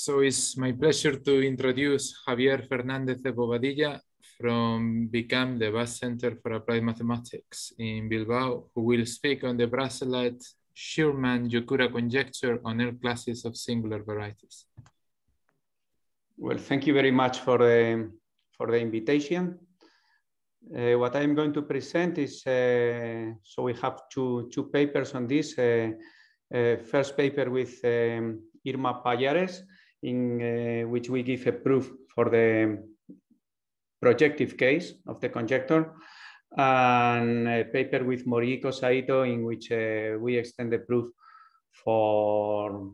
So it's my pleasure to introduce Javier Fernández de Bobadilla from BICAM, the Bus Center for Applied Mathematics in Bilbao, who will speak on the Brasilite Sherman-Yokura conjecture on L classes of singular varieties. Well, thank you very much for the, for the invitation. Uh, what I'm going to present is, uh, so we have two, two papers on this. Uh, uh first paper with um, Irma Payares, in uh, which we give a proof for the projective case of the conjecture, and a paper with Moriko Saito in which uh, we extend the proof for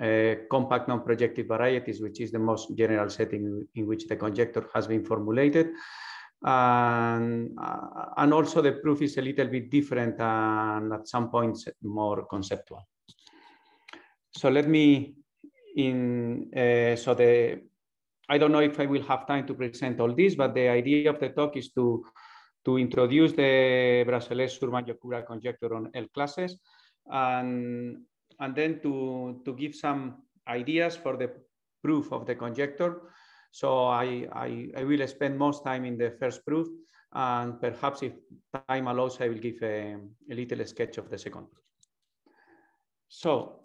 uh, compact non-projective varieties, which is the most general setting in which the conjecture has been formulated. And, uh, and also the proof is a little bit different and at some points more conceptual. So let me in uh, so the I don't know if I will have time to present all this, but the idea of the talk is to to introduce the Brasileis-Surman-Yokura conjecture on L classes, and and then to to give some ideas for the proof of the conjecture. So I, I, I will spend most time in the first proof, and perhaps if time allows, I will give a, eh, a little sketch of the second proof. So.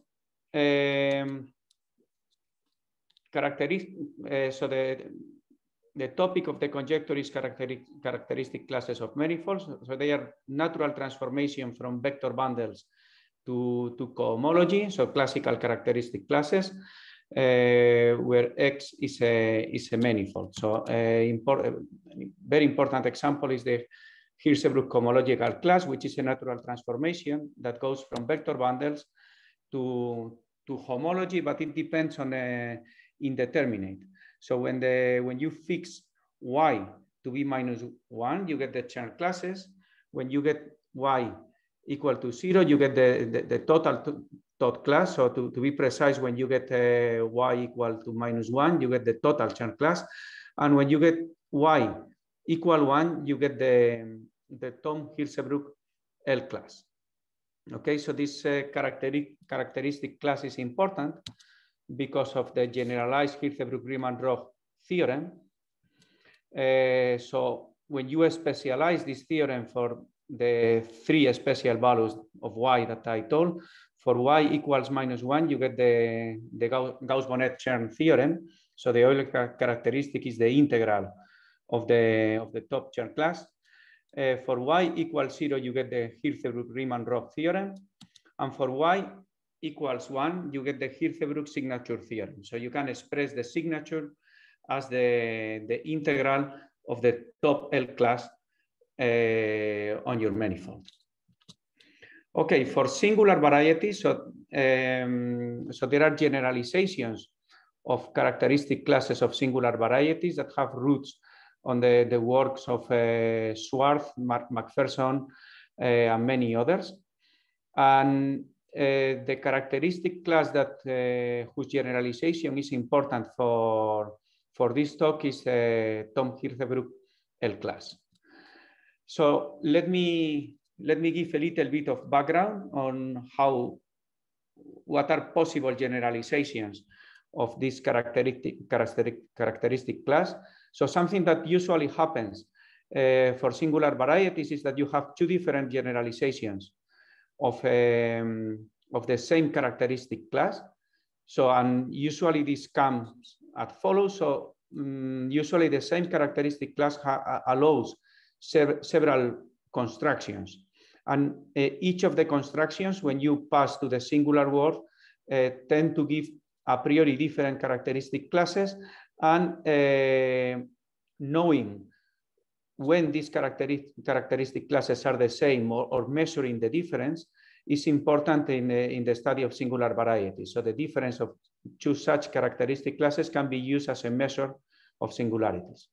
Um, characteristic, uh, eh, so the, the topic of the conjecture is characteristic, characteristic classes of manifolds. So they are natural transformation from vector bundles to, to cohomology, so classical characteristic classes. Uh, where X is a, is a manifold. So uh, eh, import, a very important example is the Hirzebruch cohomological class, which is a natural transformation that goes from vector bundles to, to homology, but it depends on a, indeterminate. So when, the, when you fix y to be minus one, you get the churn classes. When you get y equal to zero, you get the, the, the total tot class. So to, to be precise, when you get uh, y equal to minus one, you get the total churn class. And when you get y equal one, you get the, the Tom Hilsebrook L class. Okay, so this uh, characteristic, characteristic class is important because of the generalized hirzebruch riemann roch theorem. Uh, so when you specialize this theorem for the three special values of y that I told, for y equals minus one, you get the, the Gauss-Bonnet chern theorem. So the Euler characteristic is the integral of the, of the top chern class. Uh, for y equals zero, you get the hirzebruch riemann roch theorem. And for y equals one, you get the Hirzebruch signature theorem. So you can express the signature as the, the integral of the top L class uh, on your manifold. Okay, for singular varieties, so, um, so there are generalizations of characteristic classes of singular varieties that have roots on the, the works of uh, Swarth, Mark McPherson, uh, and many others. And uh, the characteristic class that uh, whose generalization is important for for this talk is uh, Tom Hirzebruch L class. So let me let me give a little bit of background on how what are possible generalizations of this characteristic, characteristic, characteristic class. So something that usually happens uh, for singular varieties is that you have two different generalizations of, a, um, of the same characteristic class. So, and usually this comes at follow. So um, usually the same characteristic class allows sev several constructions. And uh, each of the constructions, when you pass to the singular word, uh, tend to give a priori different characteristic classes. And uh, knowing when these characteristic, characteristic classes are the same or, or measuring the difference is important in the, in the study of singular varieties. So the difference of two such characteristic classes can be used as a measure of singularities.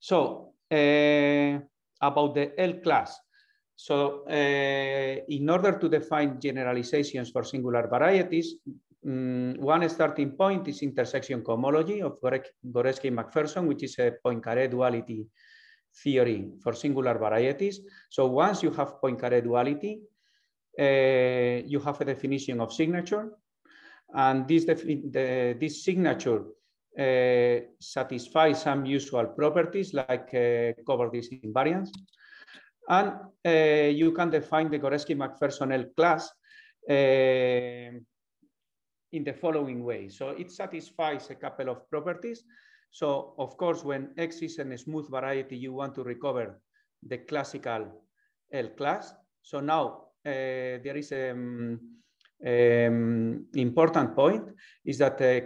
So uh, about the L class. So uh, in order to define generalizations for singular varieties, um, one starting point is intersection cohomology of Goretzky-McPherson, which is a Poincaré duality theory for singular varieties. So once you have Poincaré duality, uh, you have a definition of signature. And this, the, this signature uh, satisfies some usual properties like uh, this invariance. And uh, you can define the Goreski-McPherson L class uh, in the following way. So it satisfies a couple of properties. So of course, when X is a smooth variety, you want to recover the classical L class. So now uh, there is an um, um, important point is that uh,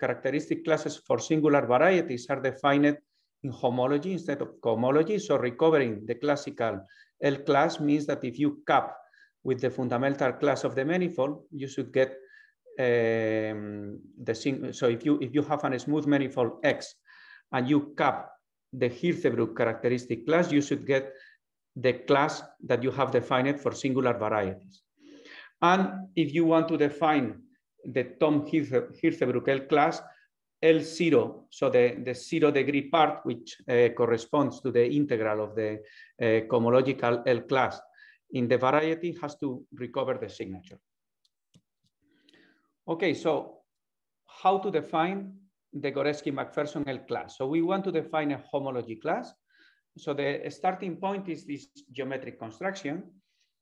characteristic classes for singular varieties are defined in homology instead of cohomology. So recovering the classical L class means that if you cap with the fundamental class of the manifold, you should get um, the single, so if you if you have a smooth manifold X and you cap the Hirzebruch characteristic class, you should get the class that you have defined for singular varieties. And if you want to define the Tom Hirzebruch L class, L0, so the, the zero degree part, which uh, corresponds to the integral of the uh, cohomological L class in the variety has to recover the signature. Okay, so how to define the Goreski-McPherson L class? So we want to define a homology class. So the starting point is this geometric construction.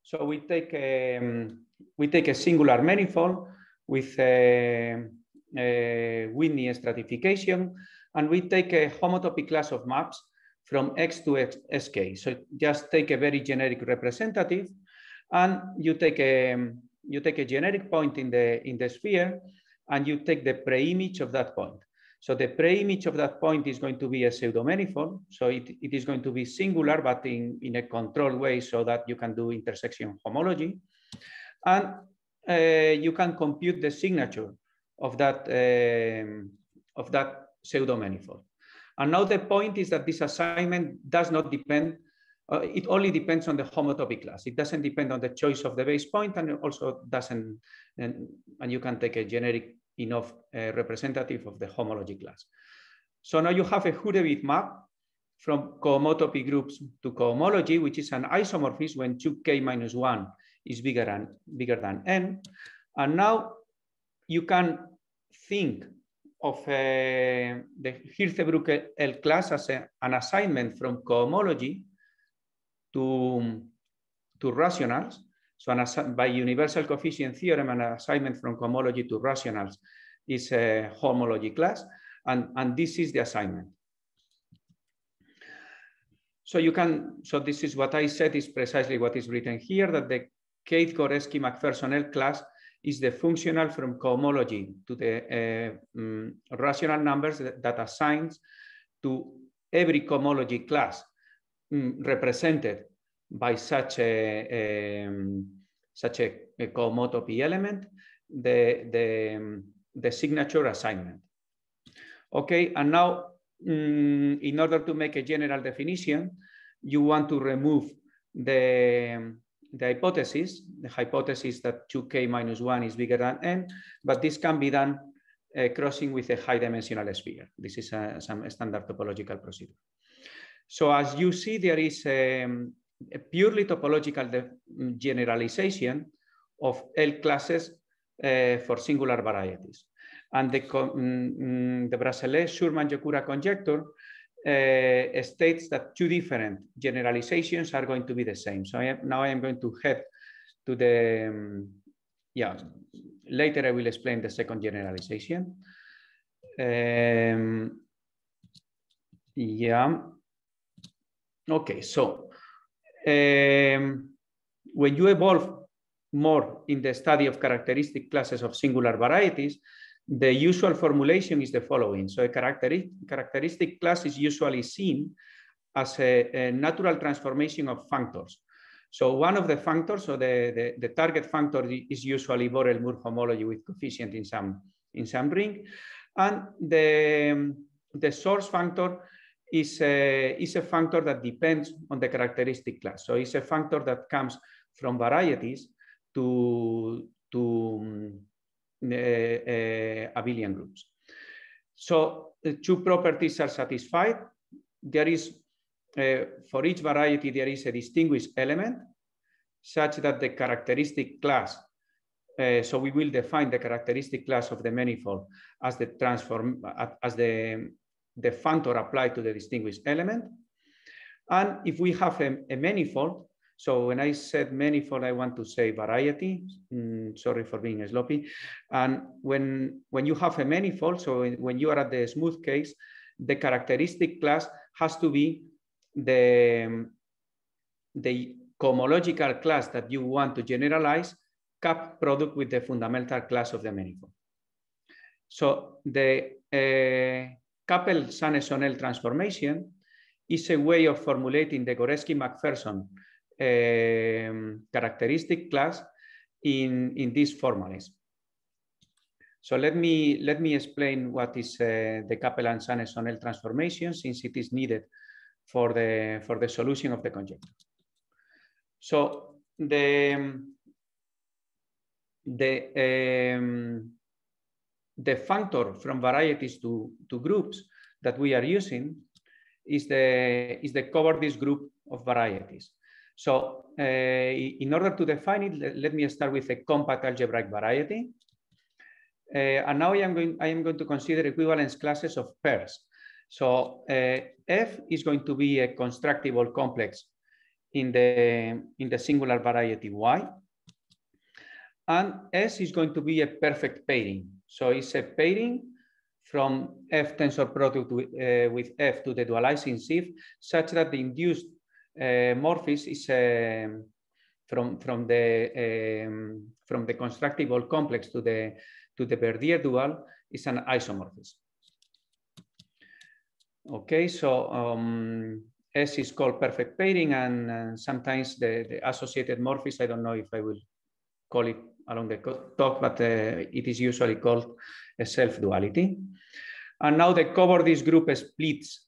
So we take a, um, we take a singular manifold with a, uh, a uh, Whitney stratification, and we take a homotopy class of maps from X to X, SK. So just take a very generic representative, and you take a, um, you take a generic point in the, in the sphere and you take the preimage of that point. So the preimage of that point is going to be a pseudomanifold. So it, it is going to be singular, but in, in a controlled way so that you can do intersection homology. And uh, you can compute the signature of that, um, of that pseudomanifold. And now the point is that this assignment does not depend uh, it only depends on the homotopy class. It doesn't depend on the choice of the base point and also doesn't, and, and you can take a generic enough uh, representative of the homology class. So now you have a Hurewitz map from cohomotopy groups to cohomology, which is an isomorphism when 2k minus 1 is bigger than, bigger than n. And now you can think of uh, the Hirzebruch L class as a, an assignment from cohomology to, to rationals. So an by universal coefficient theorem, an assignment from homology to rationals is a homology class. And, and this is the assignment. So you can, so this is what I said is precisely what is written here, that the Kate Goreski L class is the functional from cohomology to the uh, um, rational numbers that, that assigns to every cohomology class Mm, represented by such a, um, such a, a cohomotopy element, the, the, mm, the signature assignment. Okay, and now in order to make a general definition, you want to remove the, the hypothesis, the hypothesis that 2k minus 1 is bigger than n, but this can be done uh, crossing with a high dimensional sphere. This is a, some standard topological procedure. So as you see, there is a, um, a purely topological generalization of L classes uh, for singular varieties. And the, mm, mm, the Bracelet-Schurman-Yokura conjecture uh, states that two different generalizations are going to be the same. So I am, now I am going to head to the, um, yeah, later I will explain the second generalization. Um, yeah, Okay, so um, when you evolve more in the study of characteristic classes of singular varieties, the usual formulation is the following. So a characteristic, characteristic class is usually seen as a, a, natural transformation of functors. So one of the functors, so the, the, the target functor is usually Borel-Moore homology with coefficient in some, in some ring. And the, um, the source functor is a, is a factor that depends on the characteristic class. So it's a factor that comes from varieties to, to um, uh, uh, abelian groups. So the eh, two properties are satisfied. There is, uh, for each variety, there is a distinguished element such that the characteristic class uh, so we will define the characteristic class of the manifold as the transform as the the functor applied to the distinguished element. And if we have a, a manifold, so when I said manifold, I want to say variety. Mm, sorry for being sloppy. And when, when you have a manifold, so when you are at the smooth case, the characteristic class has to be the, the cohomological class that you want to generalize cap product with the fundamental class of the manifold. So the uh, Coupled Sun-Sonel transformation is a way of formulating the Goreski-McPherson um, characteristic class in, in this formalism. So let me, let me explain what is uh, the Capellan Sanesonel transformation since it is needed for the, for the solution of the conjecture. So the, um, the, um, the functor from varieties to, to groups that we are using is the, is the this group of varieties. So uh, in order to define it, let, let, me start with a compact algebraic variety. Uh, and now I am, going, I am going to consider equivalence classes of pairs. So uh, F is going to be a constructible complex in the, in the singular variety Y. And S is going to be a perfect pairing so it's a pairing from F tensor product with, uh, with F to the dualizing sieve such that the induced uh, morphism is um, from, from, the, um, from the constructible complex to the, to the Verdier dual is an isomorphism. Okay, so um, S is called perfect pairing and uh, sometimes the, the associated morphism, I don't know if I will call it along the top, but uh, it is usually called a self-duality. And now the this group splits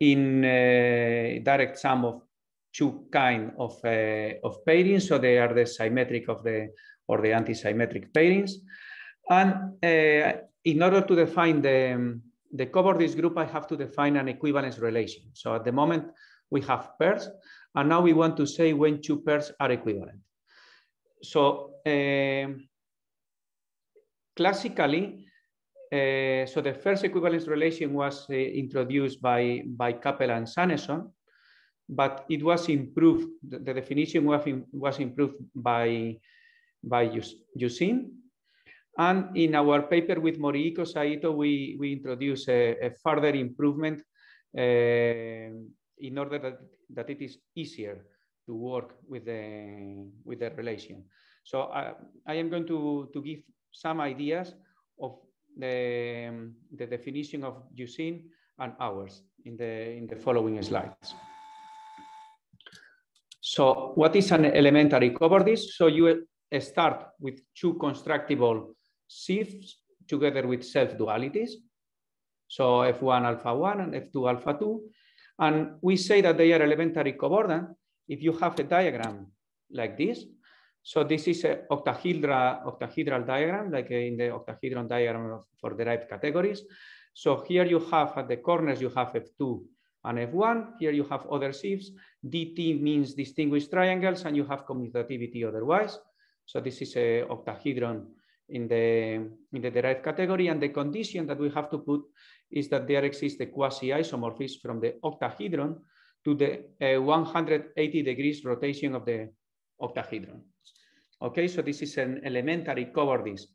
in uh, direct sum of two kind of, uh, of pairings. So they are the symmetric of the or the anti-symmetric pairings. And in order to define the, the this group, I have to define an equivalence relation. So at the moment, we have pairs, and now we want to say when two pairs are equivalent. So um, classically, uh, so the first equivalence relation was uh, introduced by, by Kappel and Sanneson, but it was improved, the, the definition was, in, was improved by, by Yusin. And in our paper with Morihiko Saito, we, we introduce a, a further improvement uh, in order that, that it is easier to work with the, with the relation. So I, uh, I am going to, to give some ideas of the, um, the definition of using and ours in the, in the following slides. So what is an elementary cobordism? So you uh, start with two constructible shifts together with self-dualities. So F1 alpha 1 and F2 alpha 2. And we say that they are elementary cobordant if you have a diagram like this, so this is an octahedra, octahedral diagram, like in the octahedron diagram for derived categories. So here you have at the corners, you have F2 and F1. Here you have other shifts. DT means distinguished triangles and you have commutativity otherwise. So this is an octahedron in the, in the derived category. And the condition that we have to put is that there exists a quasi-isomorphism from the octahedron to the uh, 180 degrees rotation of the octahedron. Okay, so this is an elementary cover disk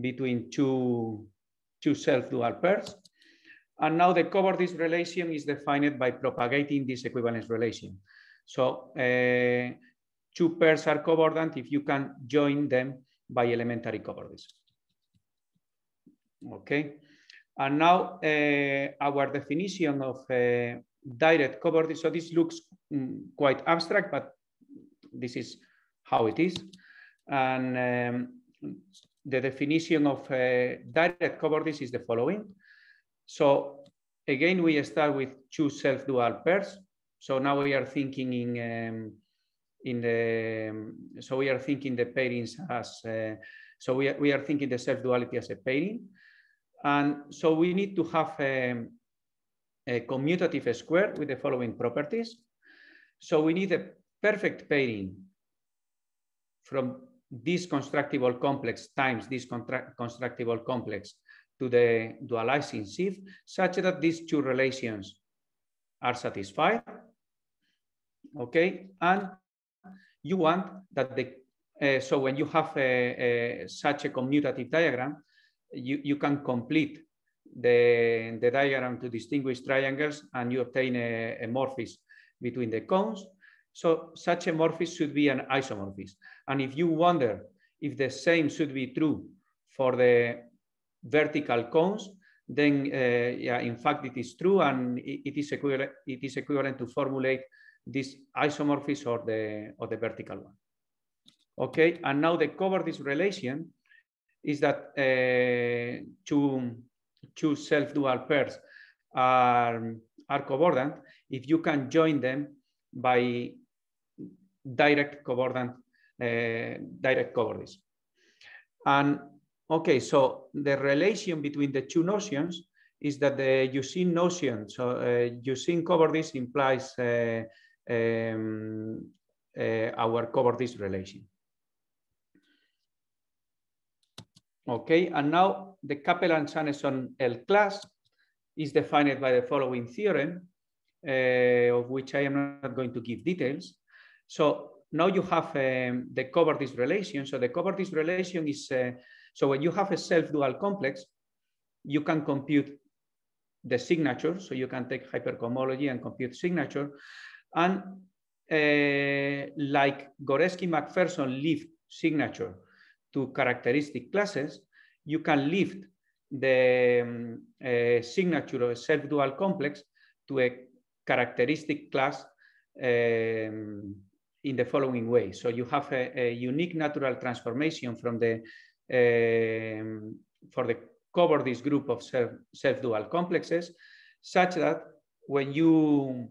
between two, two self-dual pairs. And now the cover disk relation is defined by propagating this equivalence relation. So uh, two pairs are covariant if you can join them by elementary cover disk. Okay, and now uh, our definition of uh, direct coverage. So this looks um, quite abstract, but this is how it is. And um, the definition of uh, direct this is the following. So again, we start with two self-dual pairs. So now we are thinking in um, in the um, so we are thinking the pairings as uh, so we are, we are thinking the self duality as a pairing, and so we need to have um, a commutative square with the following properties. So we need a perfect pairing from this constructible complex times this constructible complex to the dualizing sheaf such that these two relations are satisfied. Okay, and you want that the uh, so when you have a, a, such a commutative diagram, you, you can complete the, the diagram to distinguish triangles and you obtain a, a morphism between the cones. So such a morphism should be an isomorphism. And if you wonder if the same should be true for the vertical cones, then uh, yeah, in fact, it is true and it, it, is equivalent, it is equivalent to formulate this isomorphism or the, or the vertical one. Okay, and now the cover this relation is that uh, to two self-dual pairs are, are covariant, if you can join them by direct covariant, uh, direct cobordism. And okay, so the relation between the two notions is that the Euclid notion, so uh, cobordism, implies uh, um, uh, our cobordism relation. Okay, and now the Kaplan-Sanderson L class is defined by the following theorem, uh, of which I am not going to give details. So now you have um, the Covertis relation. So the Covertis relation is, uh, so when you have a self-dual complex, you can compute the signature. So you can take hypercohomology and compute signature. And uh, like Goreski-McPherson leaf signature to characteristic classes, you can lift the um, uh, signature of a self-dual complex to a characteristic class um, in the following way. So you have a, a unique natural transformation from the um, for the cover this group of self, self dual complexes, such that when you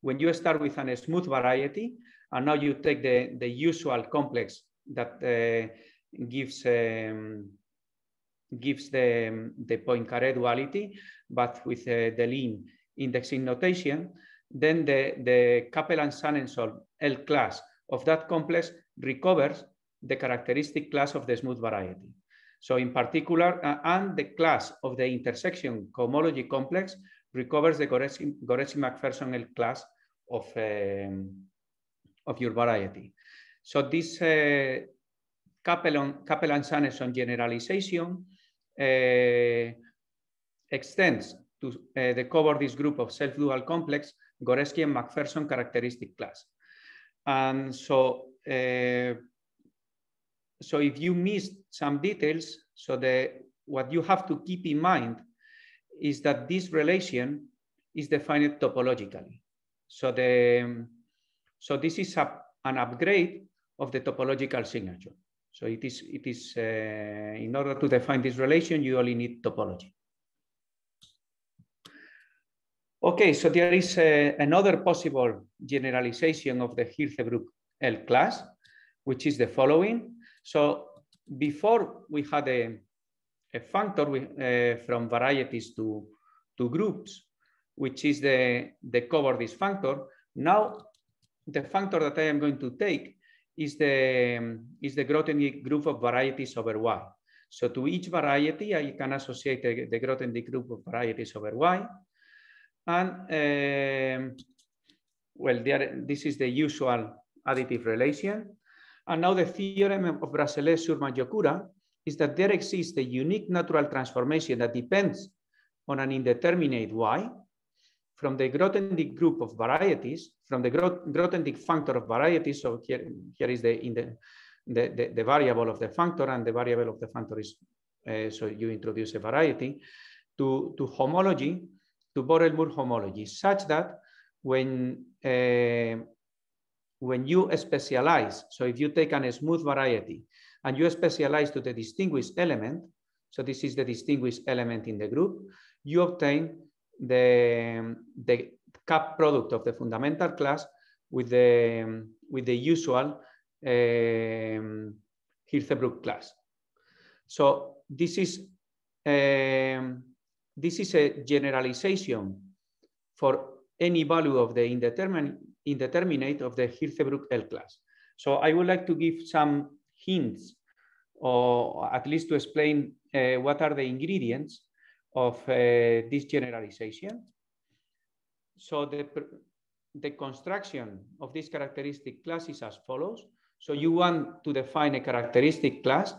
when you start with an smooth variety, and now you take the, the usual complex that uh, gives um, gives the, the Poincare duality, but with uh, the lean indexing notation, then the, the Kaplan-Sanenson L class of that complex recovers the characteristic class of the smooth variety. So in particular, uh, and the class of the intersection cohomology complex recovers the Goretzky-McPherson L class of, um, of your variety. So this uh, Capellan, Capellan-Sanderson generalization eh, extends to eh, the cover this group of self-dual complex Goreski and MacPherson characteristic class. And so, eh, so if you missed some details, so the what you have to keep in mind is that this relation is defined topologically. So the so this is a, an upgrade of the topological signature. So it is, it is uh, in order to define this relation, you only need topology. Okay, so there is uh, another possible generalization of the Hirzebruch-L class, which is the following. So before we had a, a functor with, uh, from varieties to, to groups, which is the, the cover this functor. Now, the functor that I am going to take is the, is the Grothendieck group of varieties over Y. So to each variety, I can associate the, the Grothendieck group of varieties over Y. And um, well, there, this is the usual additive relation. And now the theorem of Bracelet sur Majokura is that there exists a unique natural transformation that depends on an indeterminate Y from the Grothendieck group of varieties, from the Grothendieck functor of varieties. So here, here is the, in the, the, the, the variable of the functor and the variable of the functor is, uh, so you introduce a variety, to, to homology, to Borel-Moore homology, such that when, uh, when you specialize, so if you take an smooth variety and you specialize to the distinguished element, so this is the distinguished element in the group, you obtain the, the cap product of the fundamental class with the, with the usual um, Hirzebruch class. So this is, um, this is a generalization for any value of the indeterminate, indeterminate of the Hirzebruch L class. So I would like to give some hints or at least to explain uh, what are the ingredients of uh, this generalization. So the, the construction of this characteristic class is as follows. So you want to define a characteristic class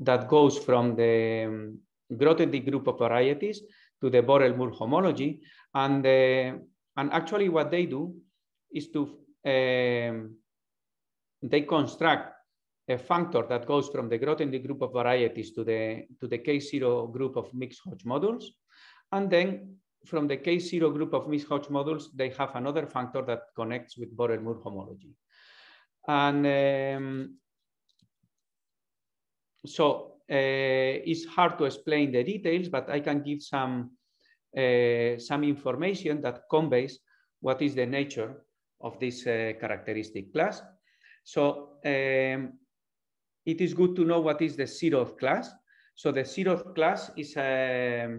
that goes from the um, Grothendieck group of varieties to the Borel-Moore homology. And, uh, and actually what they do is to, um, they construct a functor that goes from the Grothendieck group of varieties to the, to the K0 group of mixed Hodge modules, And then from the K0 group of mixed Hodge modules, they have another functor that connects with Borel-Moore homology. And um, so uh, it's hard to explain the details, but I can give some, uh, some information that conveys what is the nature of this uh, characteristic class. So um, it is good to know what is the zeroth class. So the zeroth class is a,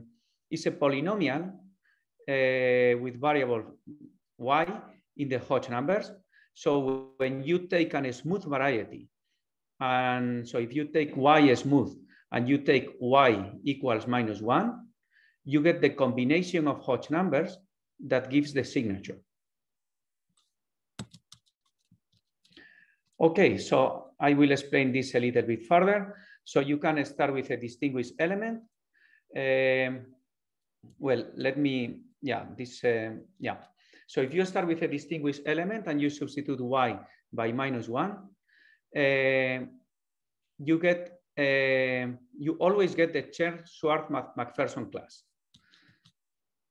is a polynomial uh, with variable y in the Hodge numbers. So when you take an smooth variety, and so if you take y smooth and you take y equals minus one, you get the combination of Hodge numbers that gives the signature. Okay, so I will explain this a little bit further. So you can start with a distinguished element. Um, well, let me, yeah, this, uh, yeah. So if you start with a distinguished element and you substitute y by minus one, uh, you get, uh, you always get the Chern Schwartz MacPherson class,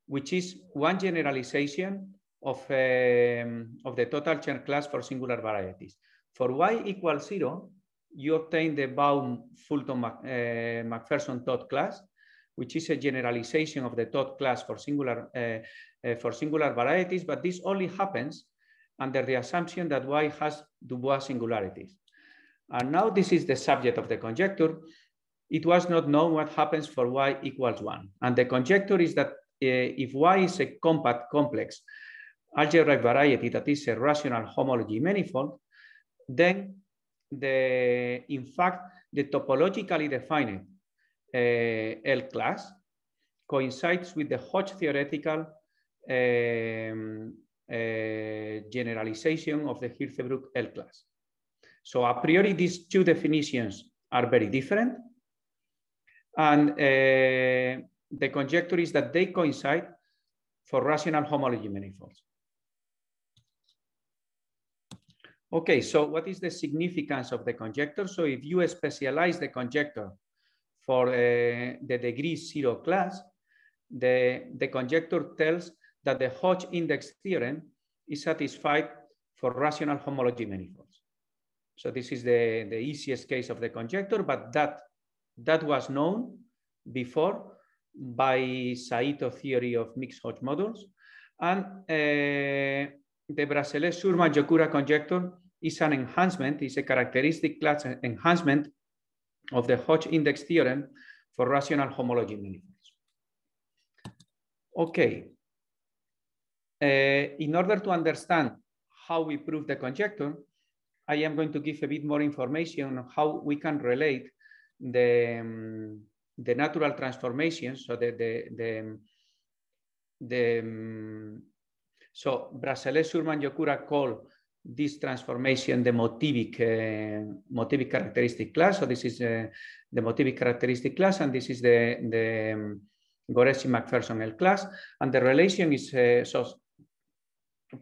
which is one generalization of, um, of the total Chern class for singular varieties. For y equals zero, you obtain the Baum Fulton eh, MacPherson Todd class, which is a generalization of the Todd class for singular, uh, uh, for singular varieties, but this only happens under the assumption that Y has Dubois singularities. And now this is the subject of the conjecture. It was not known what happens for Y equals one. And the conjecture is that uh, if Y is a compact complex algebraic variety that is a rational homology manifold, then the, in fact, the topologically defined uh, L class coincides with the Hodge theoretical um, uh, generalization of the Hirzebruch L class. So a priori, these two definitions are very different. And uh, the conjecture is that they coincide for rational homology manifolds. Okay, so what is the significance of the conjecture? So if you specialize the conjecture for uh, the degree zero class, the, the conjecture tells that the Hodge index theorem is satisfied for rational homology manifolds. So this is the, the easiest case of the conjecture, but that, that was known before by Saito theory of mixed Hodge models. And uh, the Bracelet Surma Jokura conjecture is an enhancement, is a characteristic class enhancement of the Hodge index theorem for rational homology manifolds. Okay. Uh, in order to understand how we prove the conjecture, I am going to give a bit more information on how we can relate the, um, the natural transformations, so the, the, the, the mm, so Brasele Surman Yokura call this transformation the motivic, uh, motivic characteristic class. So this is uh, the motivic characteristic class, and this is the, the um, mcpherson L class. And the relation is, uh, so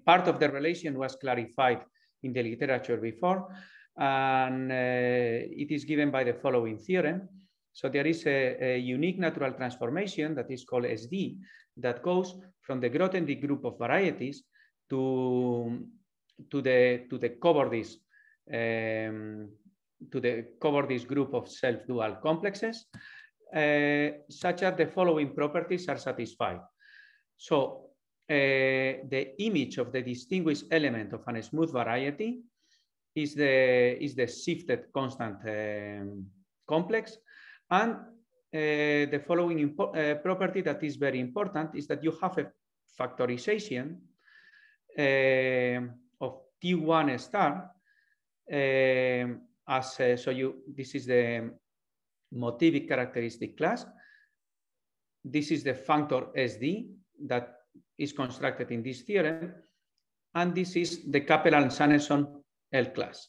part of the relation was clarified in the literature before, and uh, it is given by the following theorem. So there is a, a unique natural transformation that is called SD that goes from the Grothendieck group of varieties to, to the, to the Cobordis, um, to the Cobordis group of self-dual complexes, uh, such that the following properties are satisfied. So uh, the image of the distinguished element of an smooth variety is the, is the shifted constant um, complex, and uh, the following uh, property that is very important is that you have a factorization um, of T1 star. Um, as uh, so you, this is the motivic characteristic class. This is the functor SD that is constructed in this theorem. And this is the Capella and Sanderson L class.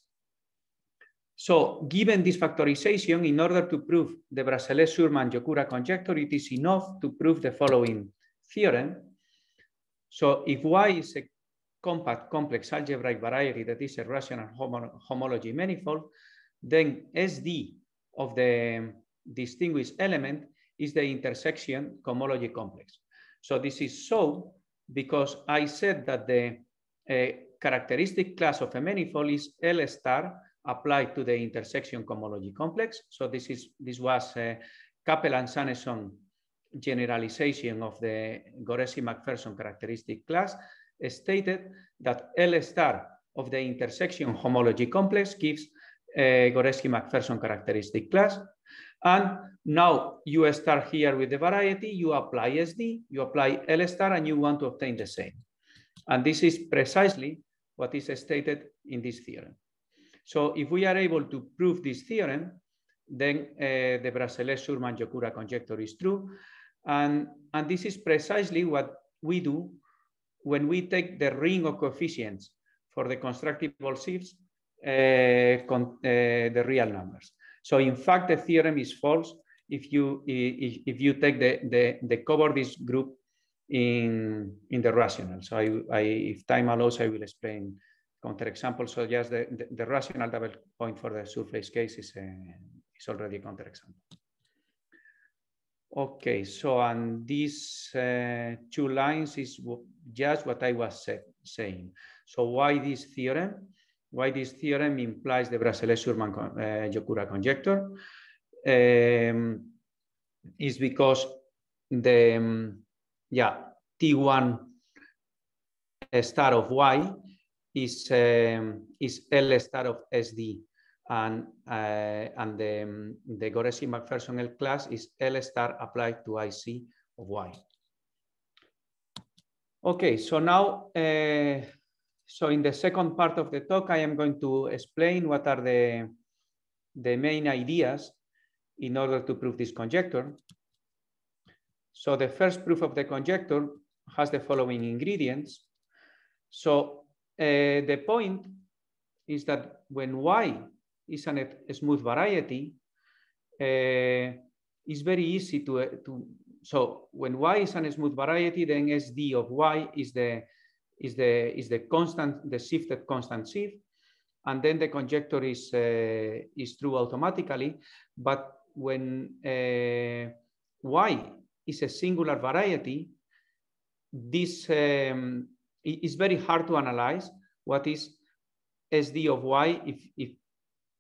So given this factorization, in order to prove the Bracelet-Surman-Yokura conjecture, it is enough to prove the following theorem. So if Y is a compact complex algebraic variety that is a rational homo homology manifold, then SD of the distinguished element is the intersection homology complex. So this is so because I said that the uh, characteristic class of a manifold is L star applied to the intersection cohomology complex. So this is this was uh, and Sanneson generalization of the Goresi-McPherson characteristic class uh, stated that L star of the intersection homology complex gives a uh, Goreski-McPherson characteristic class. And now you start here with the variety, you apply SD, you apply L star, and you want to obtain the same. And this is precisely what is stated in this theorem. So if we are able to prove this theorem, then uh, the Brasilet-Surman-Yokura conjecture is true. And, and this is precisely what we do when we take the ring of coefficients for the constructible shifts, uh, con uh, the real numbers. So in fact, the theorem is false if you, if, if you take the, the, the Cobordis group in, in the rational. So I, I, if time allows, I will explain counterexample. So just the, the, the, rational double point for the surface case is, uh, is already a counterexample. Okay, so and these uh, two lines is just what I was say saying. So why this theorem? Why this theorem implies the Bracelet-Surman-Yokura uh, conjecture um, is because the um, yeah T1 uh, star of Y is um, is L star of SD, and uh, and the um, the Goreski Macpherson L class is L star applied to IC of Y. Okay, so now uh, so in the second part of the talk, I am going to explain what are the the main ideas in order to prove this conjecture. So the first proof of the conjecture has the following ingredients. So Eh, the point is that when y is an, a smooth variety, uh, it's very easy to, uh, to, so when y is an smooth variety, then SD of y is the, is the, is the constant, the shifted constant shift. And then the conjecture is, is true automatically. But when y is a singular variety, this um, it's very hard to analyze what is SD of y if, if,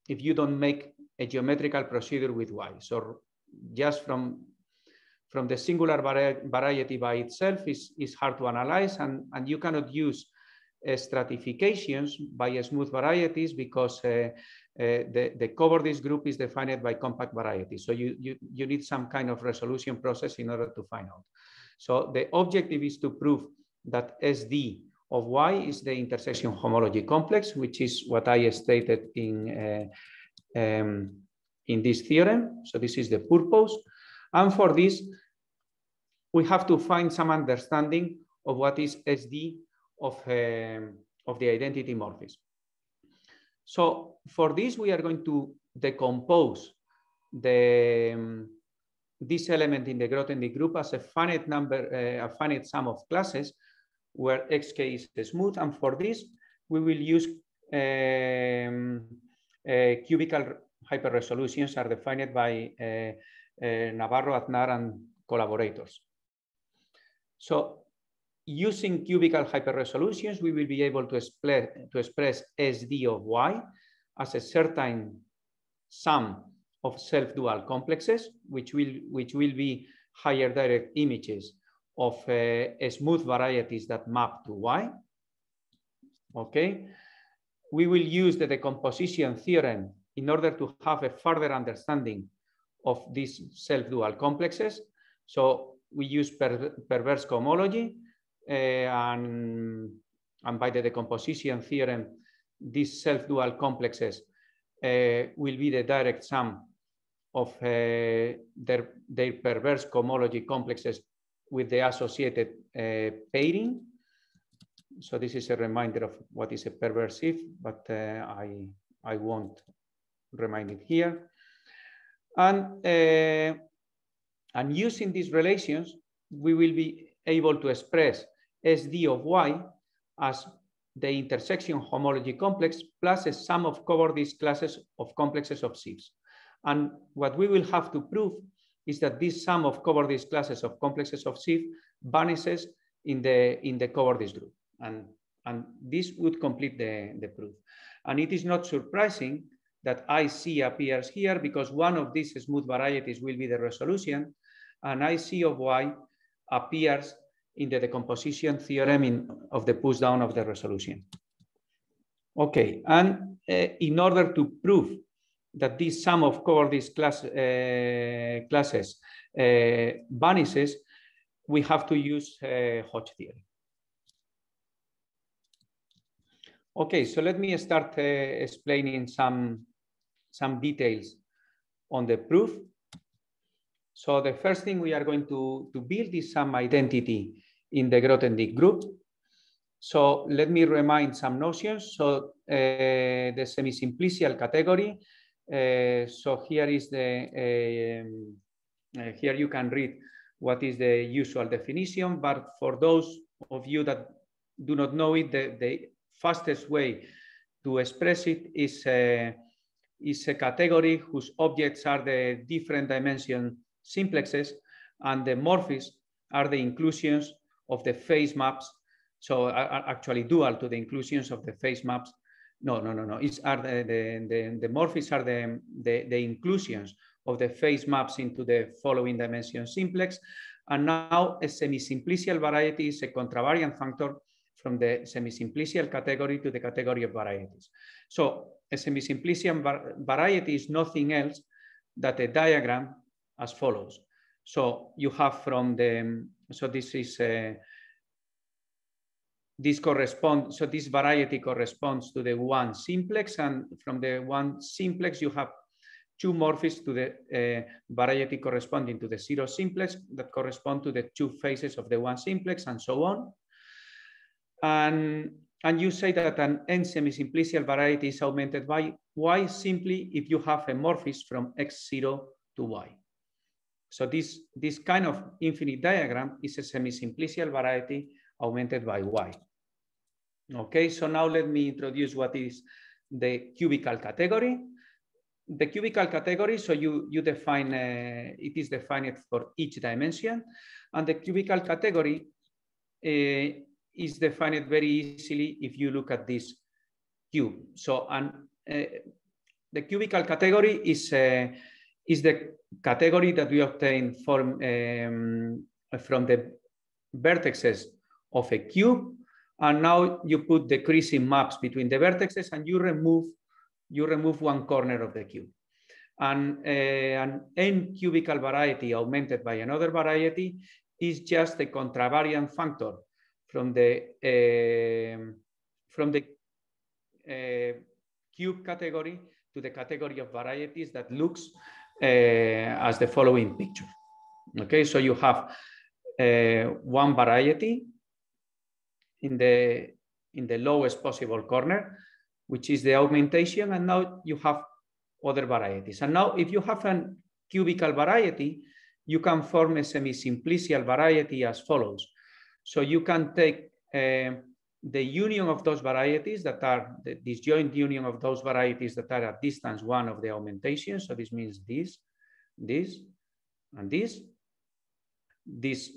if you don't make a geometrical procedure with y. So just from, from the singular variety by itself is, is hard to analyze and, and you cannot use uh, stratifications by smooth varieties because uh, uh, the, the this group is defined by compact varieties. So you, you, you need some kind of resolution process in order to find out. So the objective is to prove that SD of Y is the intersection homology complex, which is what I stated in, uh, um, in this theorem. So this is the purpose. And for this, we have to find some understanding of what is SD of, um, of the identity morphism. So for this, we are going to decompose the, um, this element in the Grothendieck group as a finite number, uh, a finite sum of classes, where xk is smooth. And for this, we will use um, uh, cubical hyperresolutions are defined by uh, uh, Navarro, Aznar, and collaborators. So using cubical hyperresolutions, we will be able to express, to express SD of Y as a certain sum of self-dual complexes, which will, which will be higher direct images of uh, smooth varieties that map to Y. Okay. We will use the decomposition theorem in order to have a further understanding of these self-dual complexes. So we use per perverse cohomology uh, and, and by the decomposition theorem, these self-dual complexes uh, will be the direct sum of uh, their, their perverse cohomology complexes with the associated uh, pairing. So this is a reminder of what is a perverse if, but uh, I, I won't remind it here. And, uh, and using these relations, we will be able to express SD of Y as the intersection homology complex plus a sum of cover these classes of complexes of sieves. And what we will have to prove is that this sum of coverdis classes of complexes of sheaf vanishes in the, in the this group. And, and this would complete the, the proof. And it is not surprising that IC appears here because one of these smooth varieties will be the resolution and IC of Y appears in the decomposition theorem of the pushdown of the resolution. Okay, and uh, in order to prove that this sum of all class, uh, classes uh, vanishes, we have to use uh, Hodge theory. Okay, so let me start uh, explaining some, some details on the proof. So the first thing we are going to, to build is some identity in the Grothendieck group. So let me remind some notions. So uh, the semi-simplicial category Eh, so here is the, eh, eh, here you can read what is the usual definition, but for those of you that do not know it, the, the fastest way to express it is a, is a category whose objects are the different dimension simplexes and the morphes are the inclusions of the phase maps. So are actually dual to the inclusions of the phase maps no, no, no, no. It's are the, the, the, the are the, the, the inclusions of the phase maps into the following dimension simplex. And now a semisimplicial variety is a contravariant functor from the semisimplicial category to the category of varieties. So a semisimplicial variety is nothing else that a diagram as follows. So you have from the, so this is a, uh, this corresponds, so this variety corresponds to the one simplex and from the one simplex you have two morphisms to the uh, variety corresponding to the zero simplex that correspond to the two phases of the one simplex and so on. And, and you say that an n semisimplicial variety is augmented by y simply if you have a morphism from x0 to y. So this, this kind of infinite diagram is a semisimplicial variety augmented by y. Okay, so now let me introduce what is the cubical category. The cubical category, so you, you define, uh, it is defined for each dimension. And the cubical category uh, is defined very easily if you look at this cube. So and, uh, the cubical category is, uh, is the category that we obtain from, um, from the vertices of a cube and now you put decreasing maps between the vertices and you remove, you remove one corner of the cube. And uh, an n cubical variety augmented by another variety is just the contravariant functor from the, uh, from the uh, cube category to the category of varieties that looks as the following picture. Okay, so you have one variety in the, in the lowest possible corner, which is the augmentation. And now you have other varieties. And now if you have a cubical variety, you can form a semi-simplicial variety as follows. So you can take uh, the union of those varieties that are the disjoint union of those varieties that are at distance one of the augmentation. So this means this, this, and this. This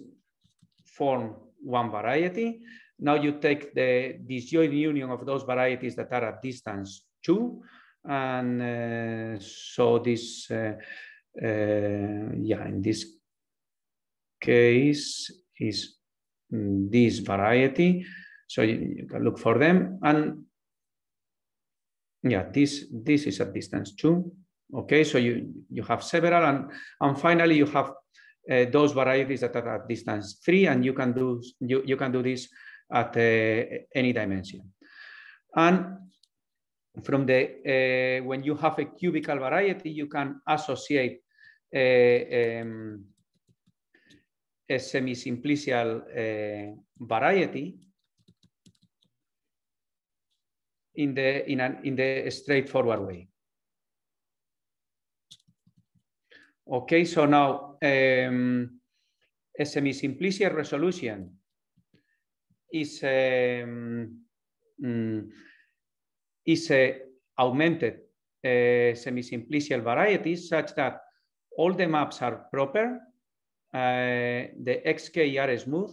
form one variety. Now you take the disjoint union of those varieties that are at distance two. And uh, so this, uh, uh, yeah, in this case is mm, this variety. So you, you can look for them. And yeah, this, this is at distance two. Okay, so you, you have several. And, and finally, you have uh, those varieties that are at distance three, and you can do you, you can do this at uh, any dimension. And from the, uh, when you have a cubical variety, you can associate a, uh, um, a semi-simplicial variety in the, in, an, in the straightforward way. Okay, so now um, SME resolution is um, mm, is mm, augmented eh, semi-simplicial variety such that all the maps are proper, eh, the xk are smooth,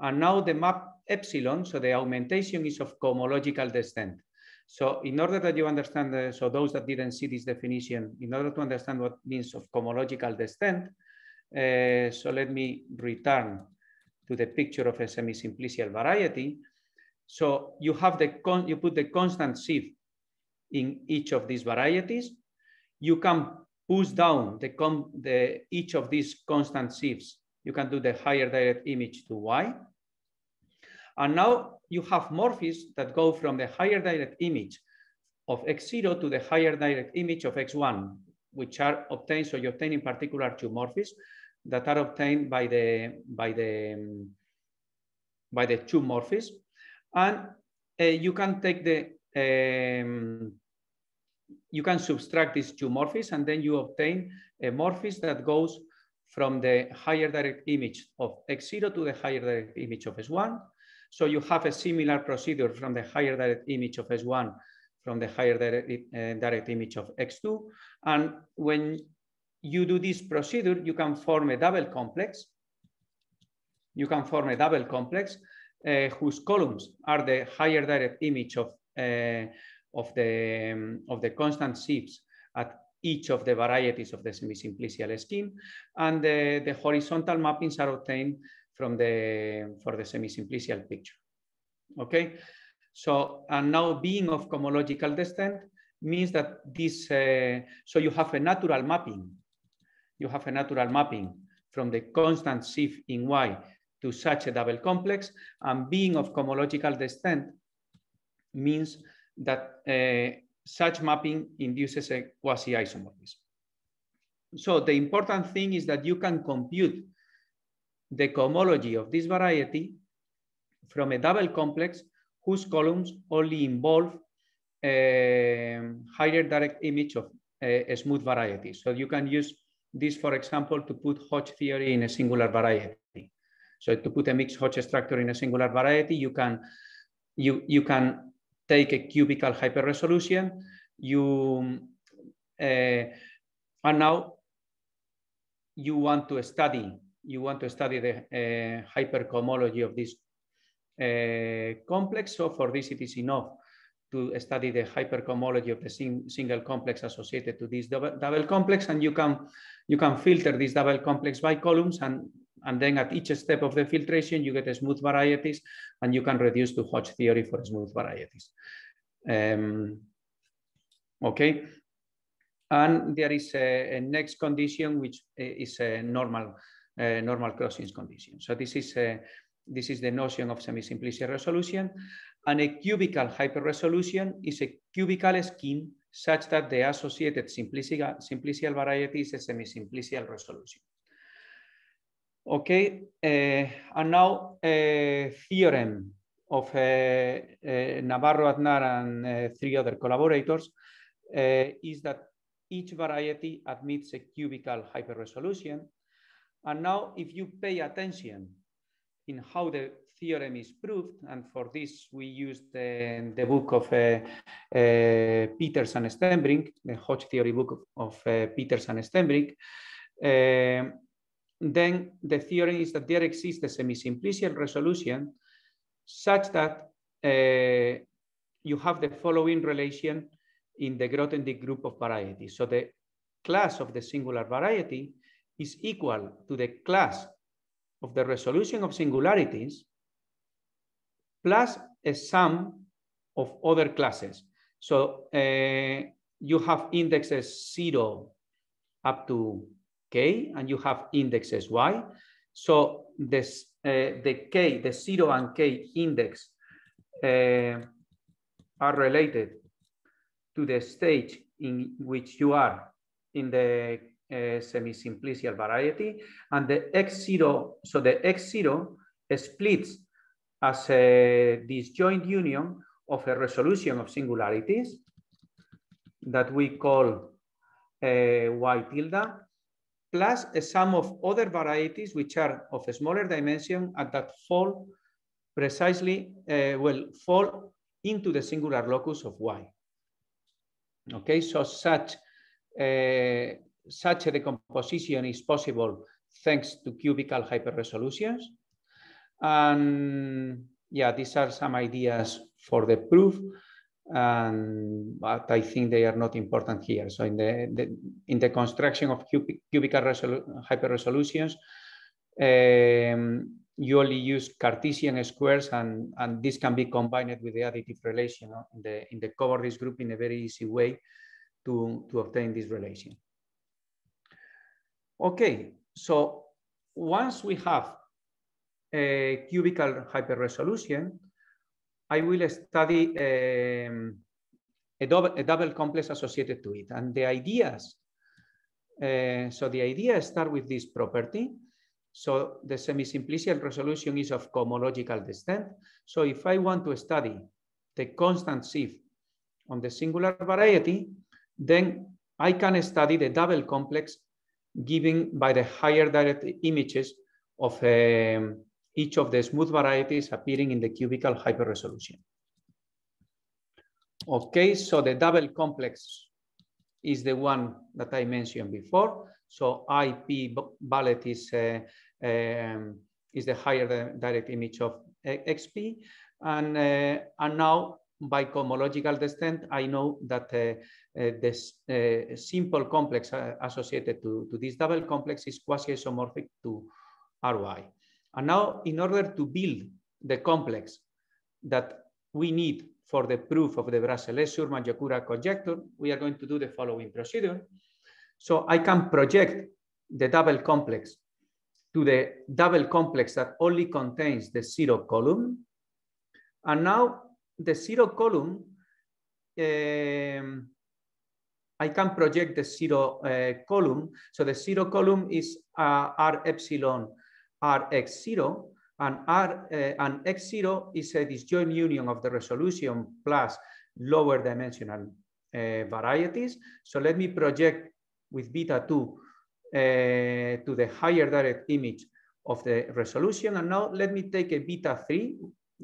and now the map epsilon, so the augmentation is of cohomological descent. So in order that you understand, the, so those that didn't see this definition, in order to understand what means of cohomological descent, uh, so let me return to the picture of a semi-simplicial variety. So you have the con you put the constant shift in each of these varieties. You can push down the, com the each of these constant shifts. You can do the higher direct image to y. And now you have morphisms that go from the higher direct image of x0 to the higher direct image of x1, which are obtained, so you obtain in particular two morphisms that are obtained by the, by the, um, by the two morphemes. And uh, you can take the, um, you can subtract these two morphemes and then you obtain a morphemes that goes from the higher direct image of X0 to the higher direct image of S1. So you have a similar procedure from the higher direct image of S1 from the higher direct, uh, direct image of X2. And when you do this procedure, you can form a double complex. You can form a double complex uh, whose columns are the higher direct image of, uh, of, the, um, of the constant shifts at each of the varieties of the semi-simplicial scheme. And the, the horizontal mappings are obtained from the, for the semi-simplicial picture. Okay, so and now being of cohomological descent means that this, uh, so you have a natural mapping you have a natural mapping from the constant shift in Y to such a double complex. And being of cohomological descent means that uh, such mapping induces a quasi-isomorphism. So the important thing is that you can compute the cohomology of this variety from a double complex whose columns only involve a um, higher direct image of a, uh, a smooth variety. So you can use this, for example, to put Hodge theory in a singular variety. So to put a mixed Hodge structure in a singular variety, you can, you, you can take a cubical hyperresolution. You uh, and now you want to study you want to study the uh, hypercohomology of this uh, complex. So for this, it is enough to study the hypercohomology of the sing single complex associated to this double, double complex. And you can, you can filter this double complex by columns and and then at each step of the filtration, you get smooth varieties and you can reduce to Hodge theory for smooth varieties. Um, okay. And there is a, a, next condition, which is a normal, uh, normal crossings condition. So this is a, this is the notion of semi-simplicity resolution and a cubical hyperresolution is a cubical scheme such that the associated simplicial, simplicial variety is a semi-simplicial resolution. Okay, uh, and now a eh, theorem of uh, uh, Navarro Aznar and three other collaborators is that each variety admits a cubical hyperresolution. And now if you pay attention in how the theorem is proved. And for this, we use the, the book of uh, uh, Peters and Stenbrink, the Hodge theory book of, of uh, Peters and Stenbrink. Um, then the theorem is that there exists a semi-simplicial resolution such that uh, you have the following relation in the Grothendieck group of varieties. So the class of the singular variety is equal to the class of the resolution of singularities plus a sum of other classes. So uh, you have indexes zero up to k, and you have indexes y. So this, uh, eh, the k, the zero and k index uh, are related to the stage in which you are in the Eh, semi-simplicial variety. And the X0, so the X0 splits as a disjoint union of a resolution of singularities that we call uh, y tilde, plus a sum of other varieties which are of a smaller dimension and that fall precisely, uh, well, fall into the singular locus of y. Okay, so such uh, such a decomposition is possible thanks to cubical hyperresolutions. And yeah, these are some ideas for the proof, and, but I think they are not important here. So in the, the in the construction of cubic, cubical hyperresolutions, um, you only use Cartesian squares, and, and this can be combined with the additive relation in the, in the coverage group in a very easy way to, to obtain this relation. Okay, so once we have a cubical hyperresolution, I will study um, a, double, a double complex associated to it. And the ideas, uh, so the idea start with this property. So the semi-simplicial resolution is of cohomological descent. So if I want to study the constant shift on the singular variety, then I can study the double complex given by the higher direct images of um, each of the smooth varieties appearing in the cubical hyperresolution. Okay, so the double complex is the one that I mentioned before. So IP ballot is, uh, um, is the higher direct image of uh, XP. And, uh, and now by cohomological descent, I know that uh, uh, this uh, simple complex associated to, to this double complex is quasi-isomorphic to Ry. And now, in order to build the complex that we need for the proof of the Bracelet-Surman-Yakura conjecture, we are going to do the following procedure. So I can project the double complex to the double complex that only contains the zero column. And now the zero column, um, I can project the zero uh, column. So the zero column is uh, R epsilon Rx0 and R uh, and X0 is a disjoint union of the resolution plus lower dimensional varieties. So let me project with beta 2 to the higher direct image of the resolution. And now let me take a beta 3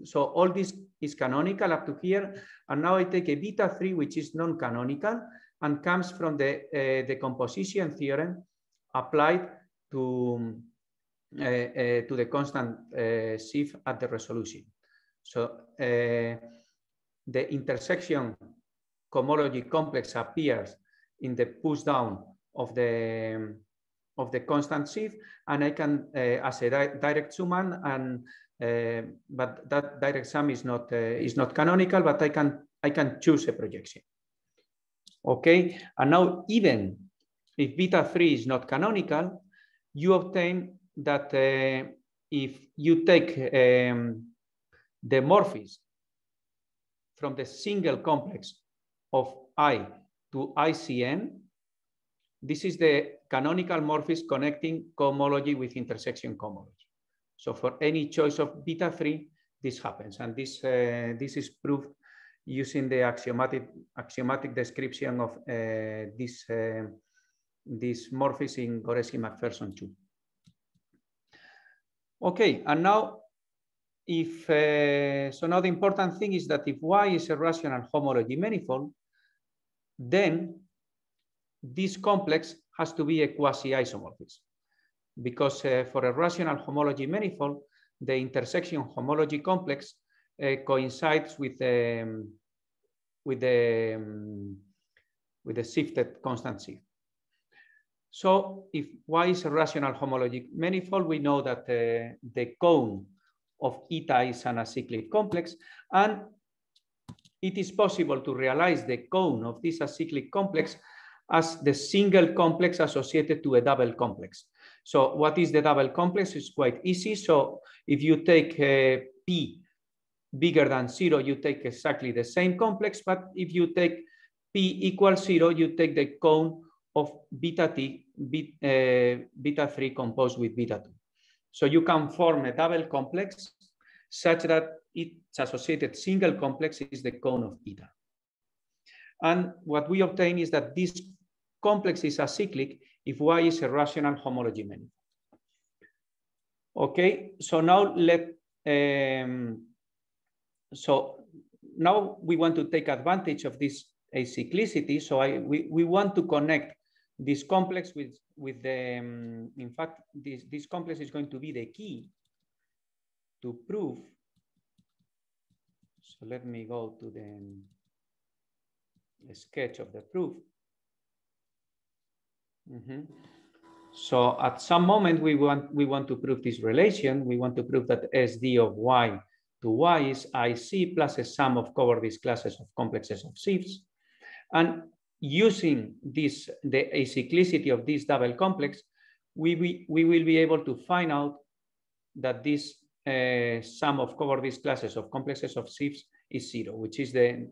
so all this is canonical up to here. And now I take a beta three, which is non-canonical and comes from the, uh, the theorem applied to, uh, uh, to the constant uh, shift at the resolution. So uh, the intersection cohomology complex appears in the push down of the, of the constant shift and I can, uh, as a di direct Schumann and uh, but that direct sum is not, uh, is not canonical, but I can, I can choose a projection. Okay, and now even if beta 3 is not canonical, you obtain that uh, if you take um, the morphism from the single complex of I to ICN, this is the canonical morphism connecting cohomology with intersection cohomology. So for any choice of beta 3, this happens. And this, uh, this is proved using the axiomatic, axiomatic description of uh, this, uh, this morphism in Goreski-McPherson 2. Okay, and now if, uh, so now the important thing is that if Y is a rational homology manifold, then this complex has to be a quasi-isomorphism because uh, for a rational homology manifold, the intersection homology complex uh, coincides with the, um, with the, um, with the shifted constant shift. So if Y is a rational homology manifold, we know that uh, the cone of eta is an acyclic complex, and it is possible to realize the cone of this acyclic complex as the single complex associated to a double complex. So what is the double complex? It's quite easy. So if you take uh, P bigger than zero, you take exactly the same complex, but if you take P equals zero, you take the cone of beta t, beta, uh, beta three composed with beta two. So you can form a double complex such that its associated single complex is the cone of eta. And what we obtain is that this complex is acyclic if Y is a rational homology manifold. Okay, so now let, um, so now we want to take advantage of this acyclicity. So I, we, we want to connect this complex with, with the, um, in fact, this, this complex is going to be the key to prove. So let me go to the, um, the sketch of the proof. Mm -hmm. So at some moment we want we want to prove this relation. We want to prove that SD of y to y is IC plus a sum of cover this classes of complexes of shifts. And using this the acyclicity of this double complex, we, we, we will be able to find out that this uh, sum of cover this classes of complexes of shifts is zero, which is the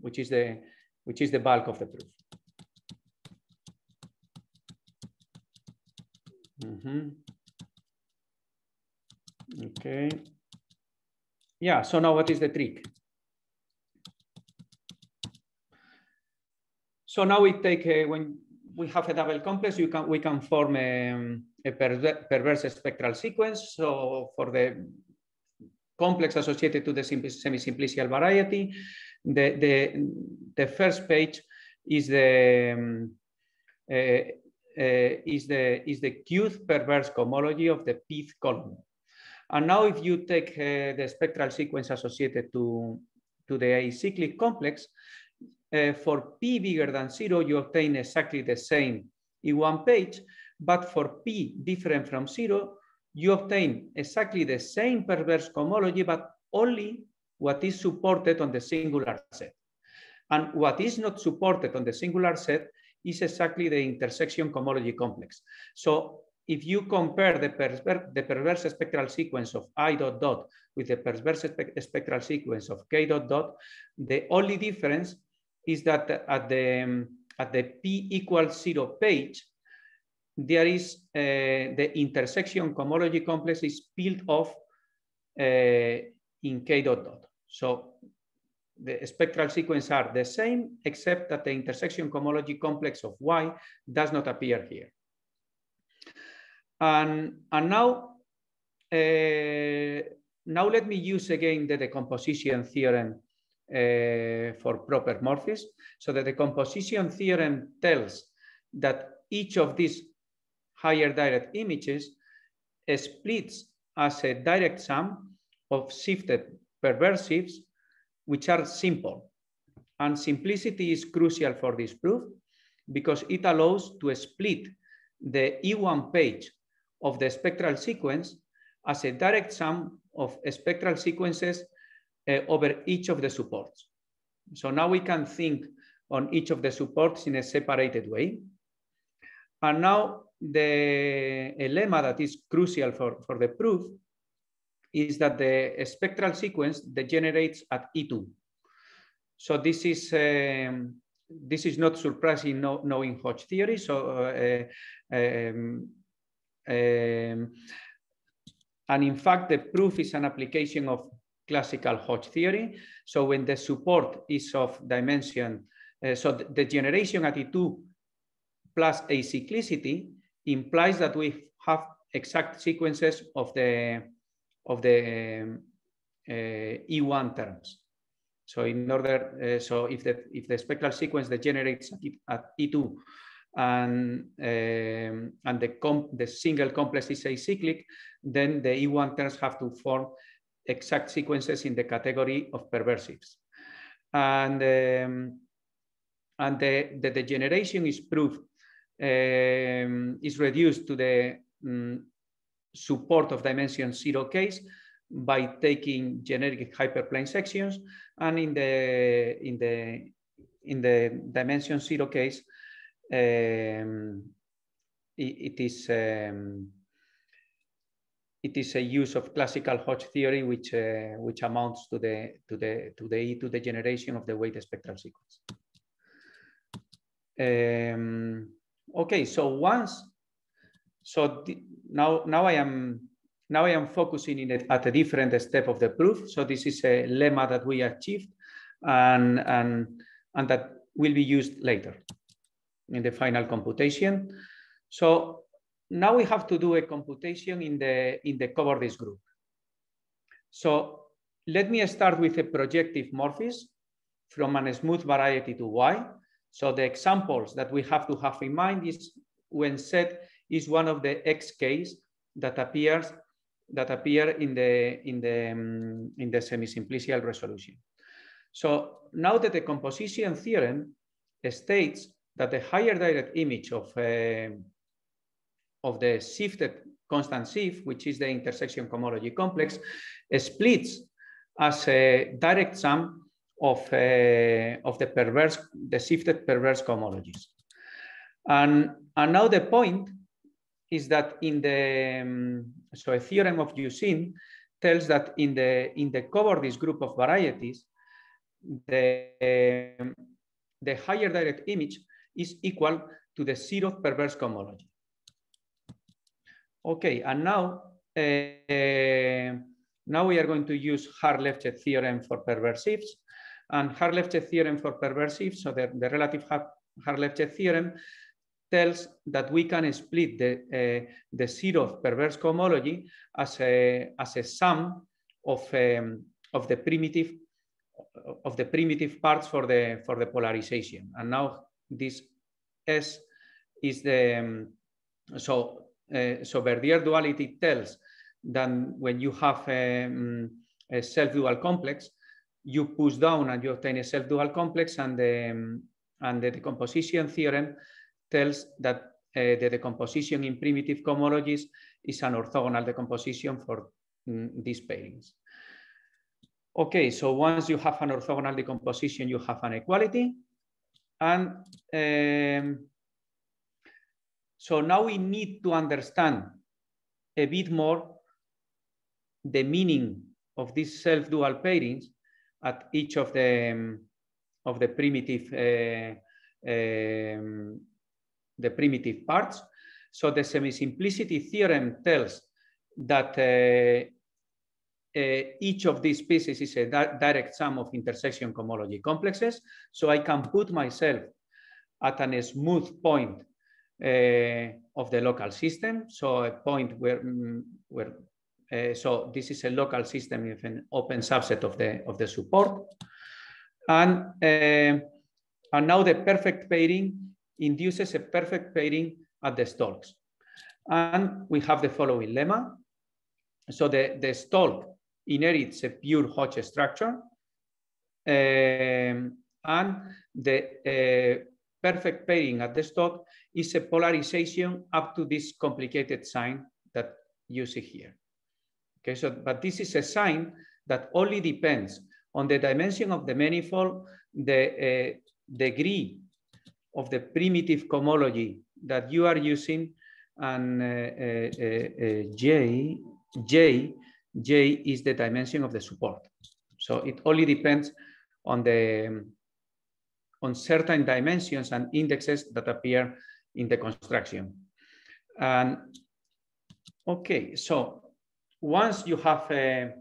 which is the which is the bulk of the proof. Mm -hmm. Okay. Yeah, so now what is the trick? So now we take, a, when we have a double complex, you can, we can form a, a perverse spectral sequence. So for the complex associated to the semi-simplicial variety, the, the, the first page is the, um, uh, uh, is, the, is the Qth perverse cohomology of the pth column. And now if you take uh, the spectral sequence associated to, to the acyclic complex, uh, for p bigger than zero, you obtain exactly the same in one page, but for p different from zero, you obtain exactly the same perverse cohomology, but only what is supported on the singular set. And what is not supported on the singular set is exactly the intersection cohomology complex. So if you compare the, perver the perverse spectral sequence of I dot dot with the perverse spe spectral sequence of K dot dot, the only difference is that at the, um, at the P equals zero page, there is uh, the intersection cohomology complex is peeled off uh, in K dot dot. So the spectral sequence are the same, except that the intersection homology complex of Y does not appear here. And, and now, uh, now let me use again the decomposition theorem uh, for proper morphisms. So the decomposition theorem tells that each of these higher direct images splits as a direct sum of shifted perversives which are simple. And simplicity is crucial for this proof because it allows to split the E1 page of the spectral sequence as a direct sum of spectral sequences uh, over each of the supports. So now we can think on each of the supports in a separated way. And now the lemma that is crucial for, for the proof is that the spectral sequence degenerates at E2. So this is um, this is not surprising no, knowing Hodge theory. So uh, um, um, and in fact, the proof is an application of classical Hodge theory. So when the support is of dimension, uh, so the, generation at E2 plus acyclicity implies that we have exact sequences of the of the um, uh, E1 terms. So in order, uh, so if the if the spectral sequence degenerates at, E2, and um, and the comp the single complex is acyclic, then the E1 terms have to form exact sequences in the category of perversives, and um, and the, the degeneration is proved um, is reduced to the mm, support of dimension zero case by taking generic hyperplane sections. And in the, in the, in the dimension zero case, um, it, it is um, it is a use of classical Hodge theory, which uh, which amounts to the to the to the e to the generation of the weight spectral sequence. Um, okay, so once so the, now now I am now I am focusing in it at a different step of the proof. So this is a lemma that we achieved, and and and that will be used later in the final computation. So now we have to do a computation in the in the cover this group. So let me start with a projective morphism from a smooth variety to Y. So the examples that we have to have in mind is when set is one of the X case that appears that appear in the in the um, in the semisimplicial resolution. So now that the composition theorem states that the higher direct image of uh, of the shifted constant shift, which is the intersection homology complex, splits as a direct sum of uh, of the perverse the shifted perverse homologies. And and now the point is that in the, um, so a theorem of Eucene tells that in the, in the cover this group of varieties, the, um, the higher direct image is equal to the zeroth perverse cohomology. Okay, and now, uh, uh, now we are going to use Harlefche theorem for perverse shifts and Harlefche theorem for perverse So the, the relative Harlefche theorem tells that we can split the, uh, the zero of perverse cohomology as a, as a sum of, um, of the primitive of the primitive parts for the for the polarization and now this s is the um, so uh, so Verdier duality tells that when you have um, a self-dual complex you push down and you obtain a self-dual complex and the um, and the decomposition theorem tells that uh, the decomposition in primitive cohomologies is an orthogonal decomposition for mm, these pairings. Okay, so once you have an orthogonal decomposition, you have an equality. And um, so now we need to understand a bit more the meaning of these self-dual pairings at each of the, um, of the primitive uh, um, the primitive parts. So the semi-simplicity theorem tells that uh, uh, each of these pieces is a di direct sum of intersection cohomology complexes. So I can put myself at a smooth point uh, of the local system. So a point where, mm, where uh, so this is a local system with an open subset of the of the support. And, uh, and now the perfect pairing induces a perfect pairing at the stalks. And we have the following lemma. So the, the stalk inherits a pure Hodge structure. Um, and the uh, perfect pairing at the stalk is a polarization up to this complicated sign that you see here. Okay, so, but this is a sign that only depends on the dimension of the manifold, the uh, degree of the primitive cohomology that you are using and uh, uh, uh, J, J, J is the dimension of the support. So it only depends on the on certain dimensions and indexes that appear in the construction. And okay, so once you have a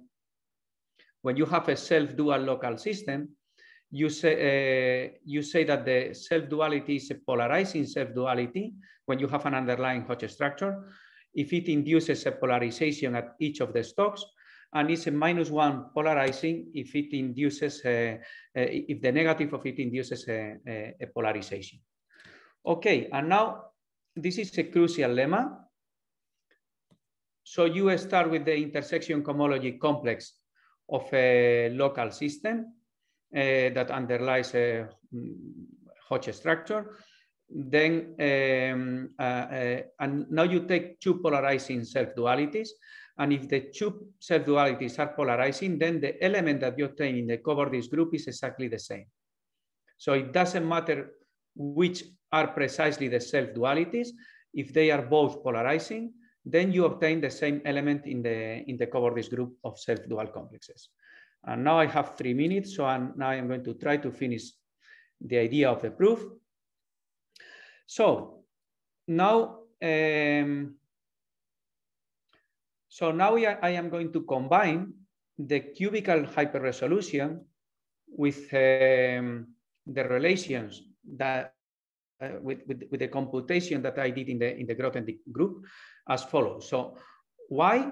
when you have a self-dual local system, you say, uh, you say that the self-duality is a polarizing self-duality when you have an underlying Hodge structure. If it induces a polarization at each of the stocks, and it's a minus one polarizing if it induces, a, eh, a, eh, if the negative of it induces a, a polarization. Okay, and now this is a crucial lemma. So you start with the intersection cohomology complex of a local system uh, that underlies a mm, Hodge structure. Then, um, uh, uh, and now you take two polarizing self-dualities. And if the two self-dualities are polarizing, then the element that you obtain in the covariance group is exactly the same. So it doesn't matter which are precisely the self-dualities. If they are both polarizing, then you obtain the same element in the, in the covariance group of self-dual complexes. And now I have three minutes, so I'm, now I'm going to try to finish the idea of the proof. So now, um, so now are, I am going to combine the cubical hyperresolution with um, the relations that uh, with, with, with the computation that I did in the in the Grothendieck group as follows. So why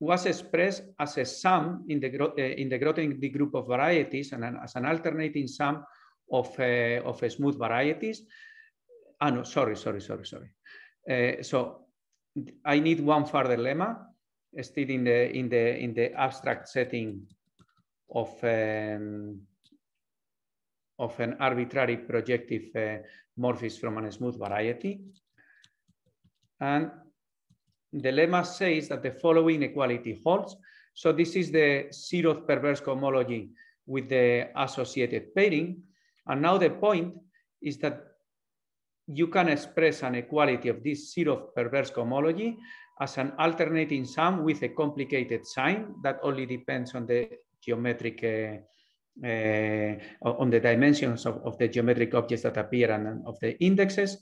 was expressed as a sum in the, uh, in the Grothendieck group of varieties and an, as an alternating sum of, uh, of smooth varieties. Ah, no, sorry, sorry, sorry, sorry. Eh, so I need one further lemma, still in the, in the, in the abstract setting of, um, of an arbitrary projective morphism from a smooth variety. And the lemma says that the following equality holds. So this is the zeroth perverse cohomology with the associated pairing. And now the point is that you can express an equality of this zeroth perverse cohomology as an alternating sum with a complicated sign that only depends on the geometric uh, uh, on the dimensions of, of, the geometric objects that appear and, and of the indexes.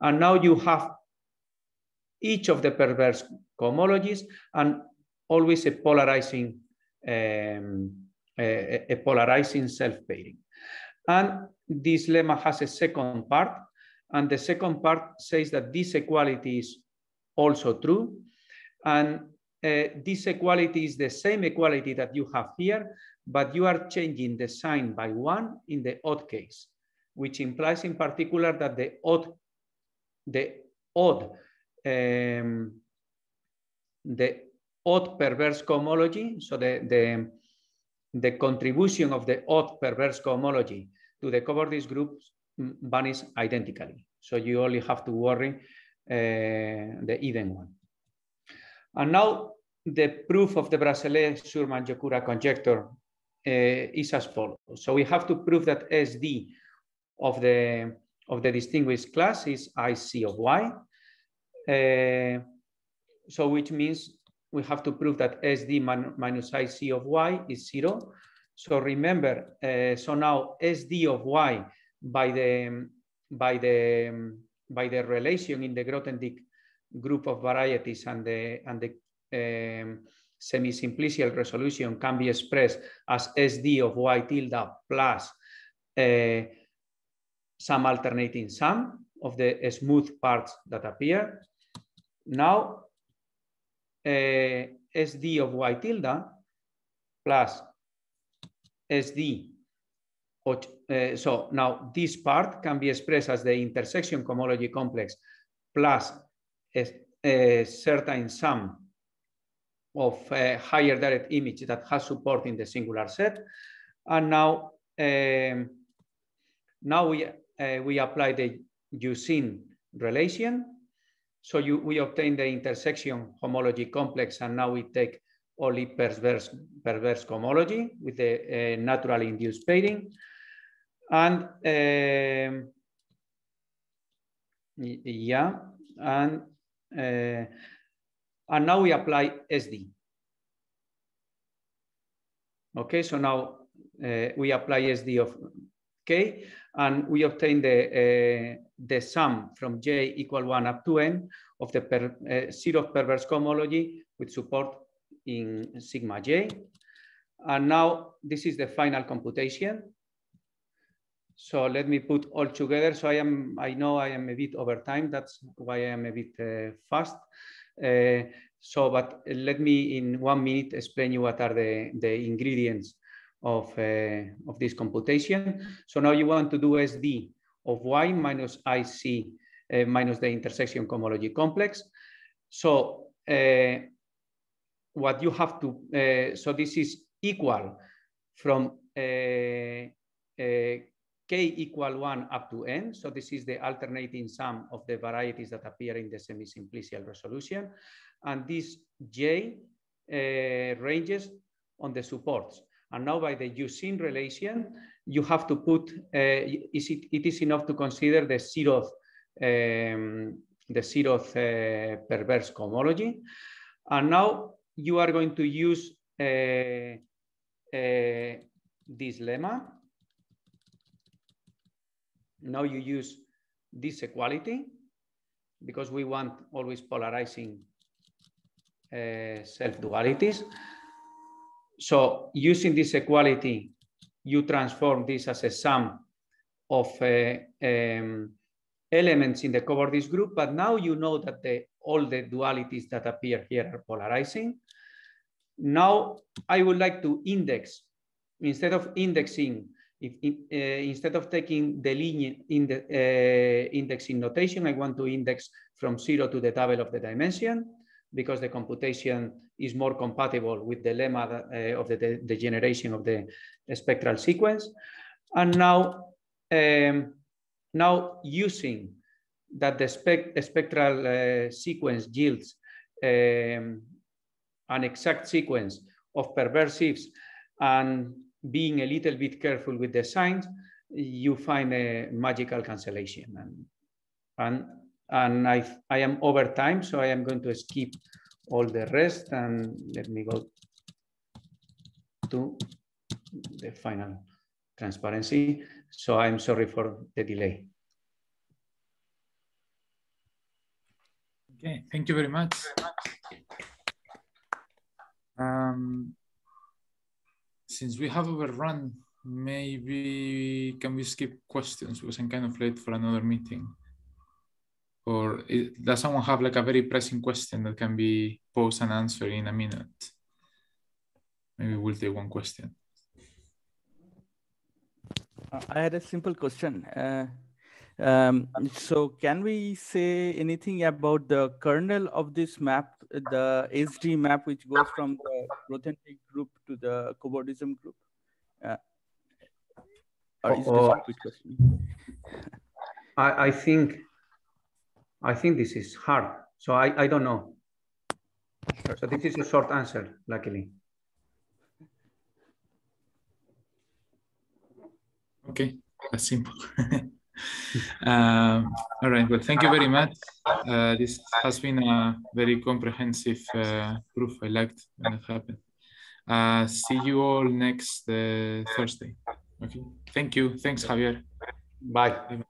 And now you have each of the perverse cohomologies, and always a polarizing, um, a, a polarizing self-pairing. And this lemma has a second part, and the second part says that this equality is also true, and uh, this equality is the same equality that you have here, but you are changing the sign by one in the odd case, which implies in particular that the odd, the odd um, the odd perverse cohomology, so the, the, the contribution of the odd perverse cohomology to the coverage groups mm, vanish identically. So you only have to worry uh, the even one. And now the proof of the Bracelet-Surman-Yokura conjecture uh, is as follows. So we have to prove that SD of the of the distinguished class is IC of Y, uh, so which means we have to prove that SD min minus IC of Y is zero. So remember, uh, so now SD of Y by the, by the, by the relation in the Grothendieck group of varieties and the, and the um, semi-simplicial resolution can be expressed as SD of Y tilde plus uh, some alternating sum of the smooth parts that appear. Now, uh, eh, SD of y tilde plus SD. Uh, eh, so now this part can be expressed as the intersection cohomology complex plus a, a certain sum of a eh, higher direct image that has support in the singular set. And now, um, now we, uh, we apply the Euclid relation so you, we obtain the intersection homology complex, and now we take only perverse, perverse homology with the uh, naturally induced pairing. And um, yeah, and uh, and now we apply SD. Okay, so now uh, we apply SD of k, and we obtain the, uh, the sum from j equal 1 up to n of the per, uh, zero perverse cohomology with support in sigma j. And now this is the final computation. So let me put all together. So I am, I know I am a bit over time. That's why I am a bit uh, fast. Uh, so, but let me in one minute explain you what are the, the ingredients of, uh, of this computation. So now you want to do SD of y minus IC uh, minus the intersection cohomology complex. So uh, what you have to, so this is equal from k equal 1 up to n. So this is the alternating sum of the varieties that appear in the semi-simplicial resolution. And this j uh, ranges on the supports. And now by the using relation, you have to put, uh, is it, it is enough to consider the zeroth, um, the zeroth uh, perverse cohomology. And now you are going to use uh, uh, this lemma. Now you use this equality because we want always polarizing uh, self-dualities. So using this equality, you transform this as a sum of uh, um, elements in the covariance group, but now you know that the, all the dualities that appear here are polarizing. Now I would like to index, instead of indexing, if, uh, instead of taking the linear in the, uh, indexing notation, I want to index from zero to the table of the dimension because the computation is more compatible with the lemma uh, of the, the, generation of the spectral sequence. And now, um, now using that the spectral uh, sequence yields um, an exact sequence of perversives and being a little bit careful with the signs, you find a magical cancellation. And, and and I, I am over time, so I am going to skip all the rest and let me go to the final transparency. So I'm sorry for the delay. Okay, thank you very much. Um, since we have overrun, maybe can we skip questions because I'm kind of late for another meeting or is, does someone have like a very pressing question that can be posed and answered in a minute? Maybe we'll take one question. I had a simple question. Uh, um, so can we say anything about the kernel of this map, the SD map, which goes from the authentic group to the Cobordism group? Uh, or is oh, this oh, a question? I, I think I think this is hard. So I, I don't know. So this is a short answer, luckily. Okay, that's simple. Um, all right, well, thank you very much. Uh, this has been a very comprehensive uh, proof. I liked when it happened. Uh, see you all next uh, Thursday. Okay, thank you. Thanks, Javier. Bye. Bye.